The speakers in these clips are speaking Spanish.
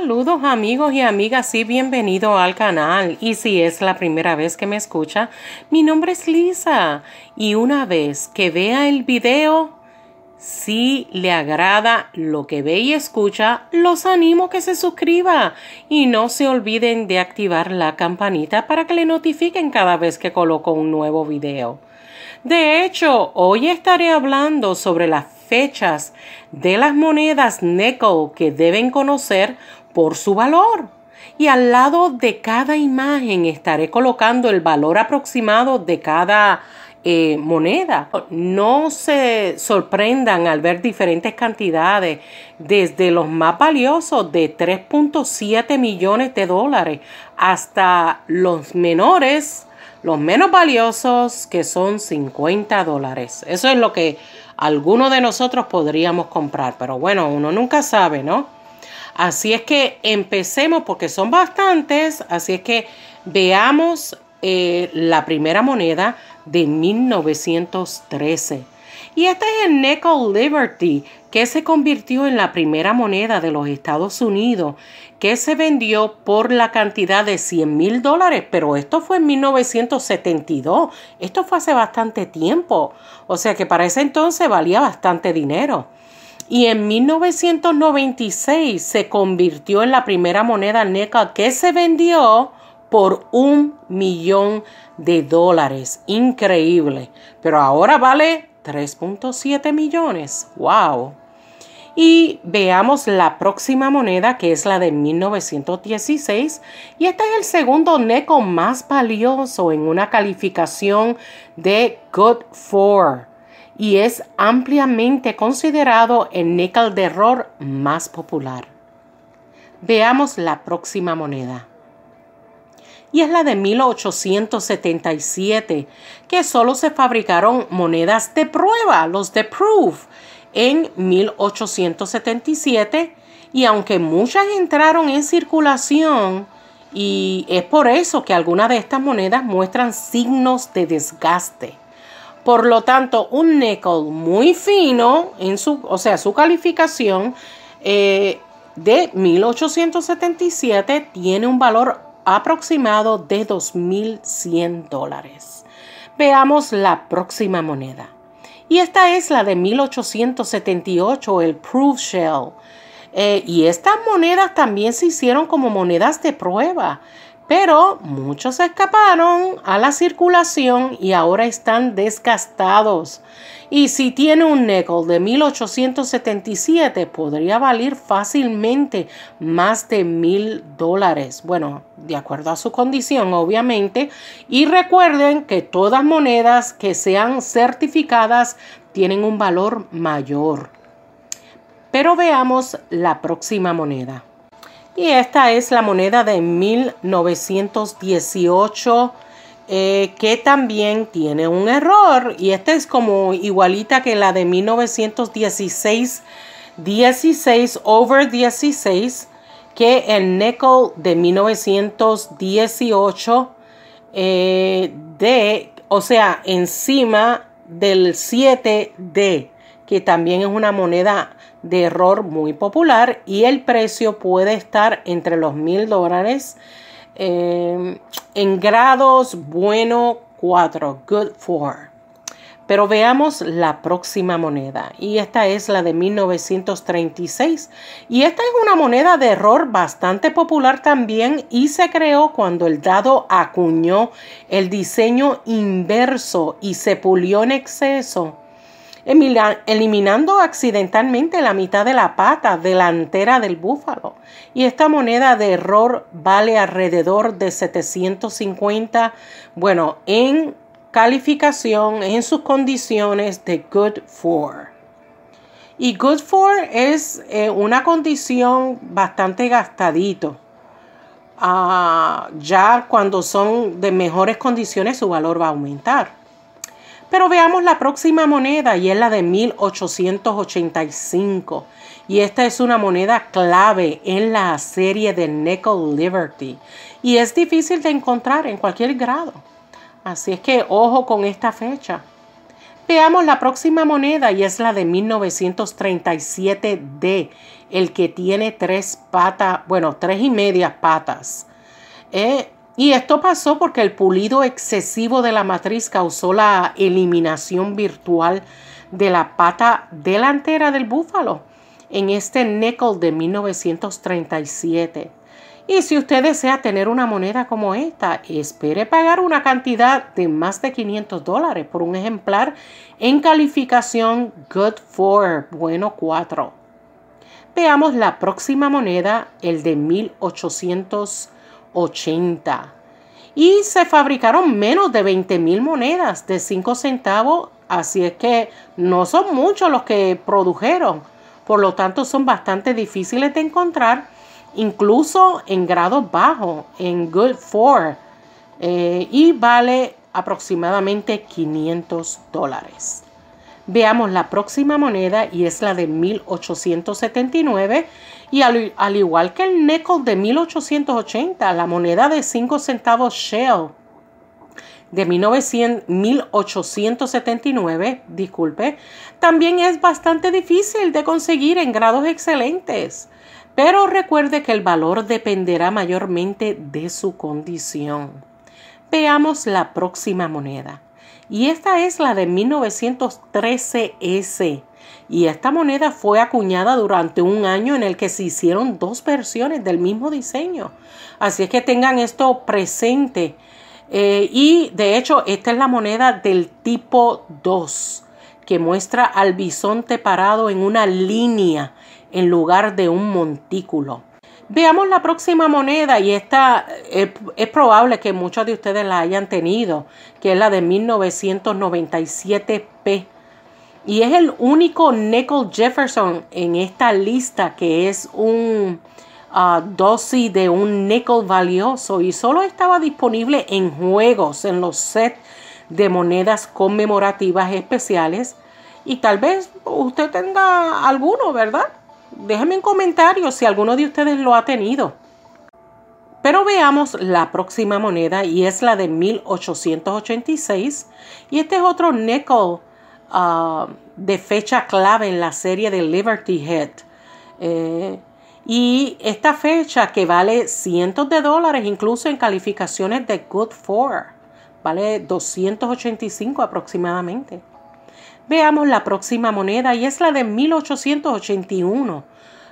Saludos amigos y amigas y bienvenido al canal. Y si es la primera vez que me escucha, mi nombre es Lisa. Y una vez que vea el video, si le agrada lo que ve y escucha, los animo que se suscriba y no se olviden de activar la campanita para que le notifiquen cada vez que coloco un nuevo video. De hecho, hoy estaré hablando sobre las fechas de las monedas NECO que deben conocer por su valor. Y al lado de cada imagen estaré colocando el valor aproximado de cada eh, moneda. No se sorprendan al ver diferentes cantidades, desde los más valiosos de 3.7 millones de dólares hasta los menores, los menos valiosos que son 50 dólares. Eso es lo que algunos de nosotros podríamos comprar, pero bueno, uno nunca sabe, ¿no? Así es que empecemos porque son bastantes, así es que veamos eh, la primera moneda de 1913. Y este es el Nickel Liberty, que se convirtió en la primera moneda de los Estados Unidos, que se vendió por la cantidad de 100 mil dólares, pero esto fue en 1972, esto fue hace bastante tiempo, o sea que para ese entonces valía bastante dinero y en 1996 se convirtió en la primera moneda NECA que se vendió por un millón de dólares. Increíble. Pero ahora vale 3.7 millones. ¡Wow! Y veamos la próxima moneda que es la de 1916 y este es el segundo NECO más valioso en una calificación de Good Four y es ampliamente considerado el níquel de error más popular. Veamos la próxima moneda. Y es la de 1877, que solo se fabricaron monedas de prueba, los de proof, en 1877 y aunque muchas entraron en circulación, y es por eso que algunas de estas monedas muestran signos de desgaste. Por lo tanto, un nickel muy fino, en su, o sea, su calificación eh, de 1877 tiene un valor aproximado de 2.100 dólares. Veamos la próxima moneda. Y esta es la de 1878, el Proof Shell. Eh, y estas monedas también se hicieron como monedas de prueba. Pero muchos escaparon a la circulación y ahora están desgastados. Y si tiene un nickel de 1877, podría valer fácilmente más de mil dólares. Bueno, de acuerdo a su condición, obviamente. Y recuerden que todas monedas que sean certificadas tienen un valor mayor. Pero veamos la próxima moneda. Y esta es la moneda de 1918 eh, que también tiene un error. Y esta es como igualita que la de 1916, 16 over 16, que el nickel de 1918 eh, de, o sea, encima del 7D que también es una moneda de error muy popular y el precio puede estar entre los mil dólares em, en grados bueno 4, good 4. Pero veamos la próxima moneda y esta es la de 1936 y esta es una moneda de error bastante popular también y se creó cuando el dado acuñó el diseño inverso y se pulió en exceso eliminando accidentalmente la mitad de la pata delantera del búfalo. Y esta moneda de error vale alrededor de 750, bueno, en calificación, en sus condiciones de good for. Y good for es eh, una condición bastante gastadito. Ah, ya cuando son de mejores condiciones su valor va a aumentar. Pero veamos la próxima moneda y es la de 1885. Y esta es una moneda clave en la serie de Nickel Liberty. Y es difícil de encontrar en cualquier grado. Así es que ojo con esta fecha. Veamos la próxima moneda y es la de 1937D, el que tiene tres patas, bueno, tres y medias patas. Eh, y esto pasó porque el pulido excesivo de la matriz causó la eliminación virtual de la pata delantera del búfalo en este nickel de 1937. Y si usted desea tener una moneda como esta, espere pagar una cantidad de más de 500 dólares por un ejemplar en calificación Good for, bueno 4. Veamos la próxima moneda, el de 1800 80. Y se fabricaron menos de 20 mil monedas de 5 centavos, así es que no son muchos los que produjeron. Por lo tanto, son bastante difíciles de encontrar, incluso en grados bajos, en Good Four. Eh, y vale aproximadamente 500 dólares. Veamos la próxima moneda y es la de 1879 y al, igual que el nickel de 1880, la moneda de 5 centavos shell de 1900, 1879, disculpe, también es bastante difícil de conseguir en grados excelentes. Pero recuerde que el valor dependerá mayormente de su condición. Veamos la próxima moneda y esta es la de 1913S. Y esta moneda fue acuñada durante un año en el que se hicieron dos versiones del mismo diseño. Así es que tengan esto presente. Eh, y de hecho, esta es la moneda del tipo 2, que muestra al bisonte parado en una línea en lugar de un montículo. Veamos la próxima moneda y esta eh, es, probable que muchos de ustedes la hayan tenido, que es la de 1997p. Y es el único Nickel Jefferson en esta lista que es un uh, dosis de un nickel valioso y solo estaba disponible en juegos, en los sets de monedas conmemorativas especiales. Y tal vez usted tenga alguno, ¿verdad? déjenme en comentarios si alguno de ustedes lo ha tenido. Pero veamos la próxima moneda y es la de 1886 y este es otro nickel ah, de fecha clave en la serie de Liberty Head. Eh, y esta fecha que vale cientos de dólares incluso en calificaciones de Good for, vale 285 aproximadamente. Veamos la próxima moneda y es la de 1881.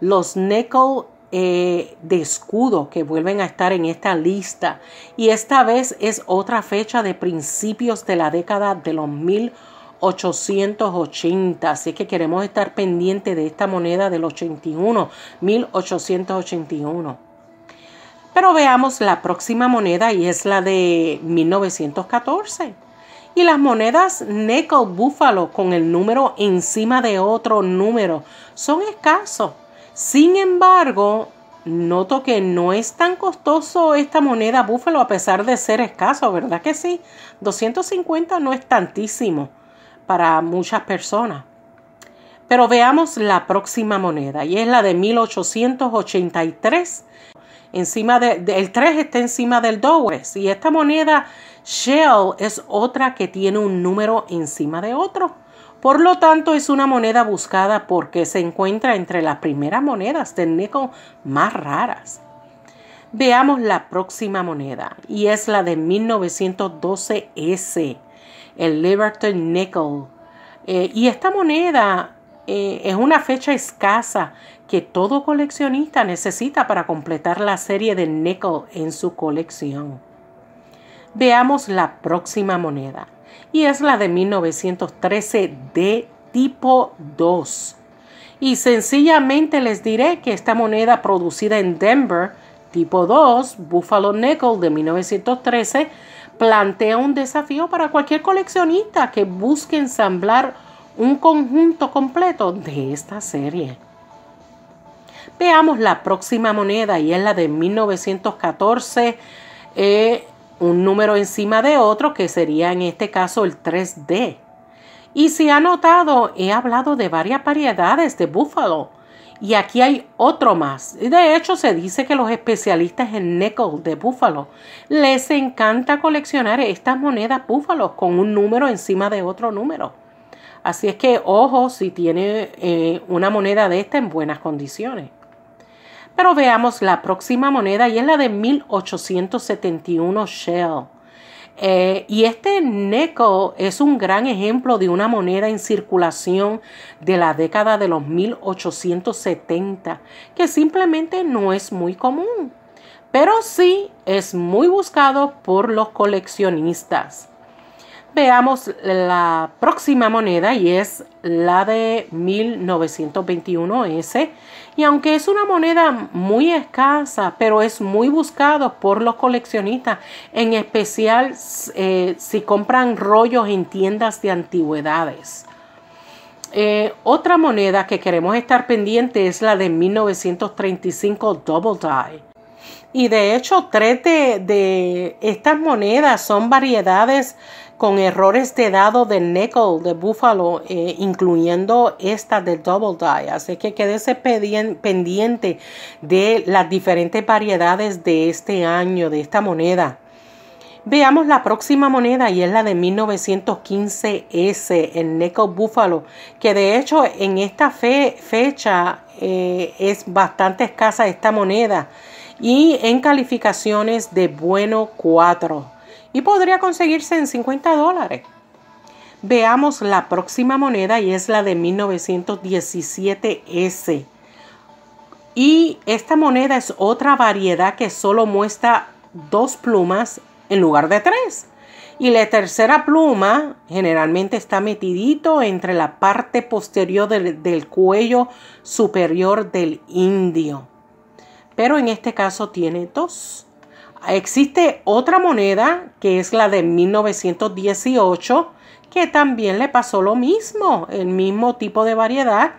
Los nickel eh, de escudo que vuelven a estar en esta lista y esta vez es otra fecha de principios de la década de los 1880 así que queremos estar pendiente de esta moneda del 81 1881 pero veamos la próxima moneda y es la de 1914 y las monedas nickel búfalo con el número encima de otro número son escasos. Sin embargo, noto que no es tan costoso esta moneda búfalo a pesar de ser escaso, ¿verdad que sí? 250 no es tantísimo para muchas personas. Pero veamos la próxima moneda y es la de 1883 encima de, el 3 está encima del 2 y esta moneda shell es otra que tiene un número encima de otro. Por lo tanto, es una moneda buscada porque se encuentra entre las primeras monedas de nickel más raras. Veamos la próxima moneda y es la de 1912S, el Liverton Nickel. Eh, y esta moneda eh, es una fecha escasa que todo coleccionista necesita para completar la serie de Nickel en su colección. Veamos la próxima moneda y es la de 1913 de tipo 2. Y sencillamente les diré que esta moneda producida en Denver, tipo 2, Buffalo Nickel de 1913, plantea un desafío para cualquier coleccionista que busque ensamblar un conjunto completo de esta serie. Veamos la próxima moneda y es la de 1914, eh, un número encima de otro que sería en este caso el 3D. Y si ha notado, he hablado de varias variedades de búfalo. Y aquí hay otro más. De hecho, se dice que los especialistas en nickel de búfalo les encanta coleccionar estas monedas búfalos con un número encima de otro número. Así es que ojo si tiene eh, una moneda de esta en buenas condiciones. Pero veamos la próxima moneda y es la de 1871 Shell. Eh, y este NECO es un gran ejemplo de una moneda en circulación de la década de los 1870, que simplemente no es muy común, pero sí es muy buscado por los coleccionistas veamos la próxima moneda y es la de 1921S. Y aunque es una moneda muy escasa, pero es muy buscado por los coleccionistas, en especial eh, si compran rollos en tiendas de antigüedades. Eh, otra moneda que queremos estar pendiente es la de 1935 Double Die. Y de hecho, tres de estas monedas son variedades con errores de dado de nickel de Buffalo, eh, incluyendo esta del Double Die. Así que quédese pendiente de las diferentes variedades de este año, de esta moneda. Veamos la próxima moneda y es la de 1915S, el nickel Búfalo, que de hecho en esta fecha eh, es bastante escasa esta moneda y en calificaciones de bueno 4 y podría conseguirse en 50 dólares. Veamos la próxima moneda y es la de 1917S. Y esta moneda es otra variedad que solo muestra dos plumas en lugar de tres. Y la tercera pluma generalmente está metidito entre la parte posterior del cuello superior del indio. Pero en este caso tiene dos. Existe otra moneda que es la de 1918 que también le pasó lo mismo, el mismo tipo de variedad,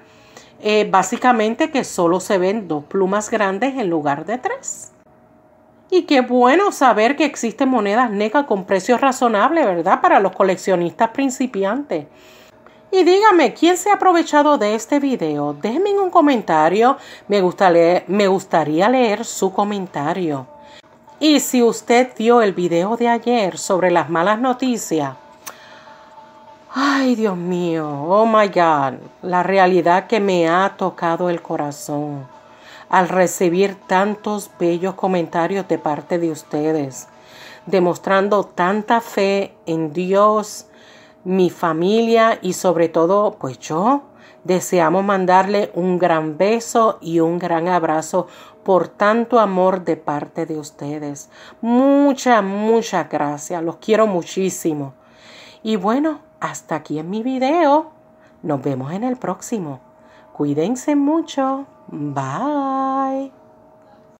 eh, básicamente que solo se ven dos plumas grandes en lugar de tres. Y qué bueno saber que existen monedas negras con precios razonables, ¿verdad? Para los coleccionistas principiantes. Y dígame, ¿quién se ha aprovechado de este video? Déjenme un comentario, me gustaría leer su comentario. Y si usted vio el video de ayer sobre las malas noticias, ay Dios mío, oh my God, la realidad que me ha tocado el corazón al recibir tantos bellos comentarios de parte de ustedes, demostrando tanta fe en Dios, mi familia y sobre todo pues yo. Deseamos mandarle un gran beso y un gran abrazo por tanto amor de parte de ustedes. Mucha, mucha gracias. Los quiero muchísimo. Y bueno, hasta aquí en mi video. Nos vemos en el próximo. Cuídense mucho. Bye.